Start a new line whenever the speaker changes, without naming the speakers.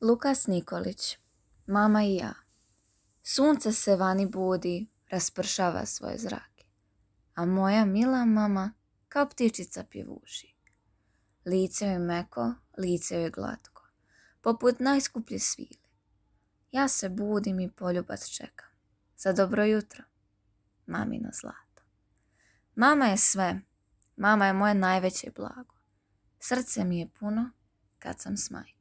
Lukas Nikolić, mama i ja. Sunce se vani budi, raspršava svoje zrake, a moja mila mama kao ptičica pjevuši. Lice je meko, lice je glatko, poput najskuplje svile. Ja se budim i poljubac čekam. Za dobro jutro, mamino zlato. Mama je sve, mama je moje najveće blago. Srce mi je puno kad sam s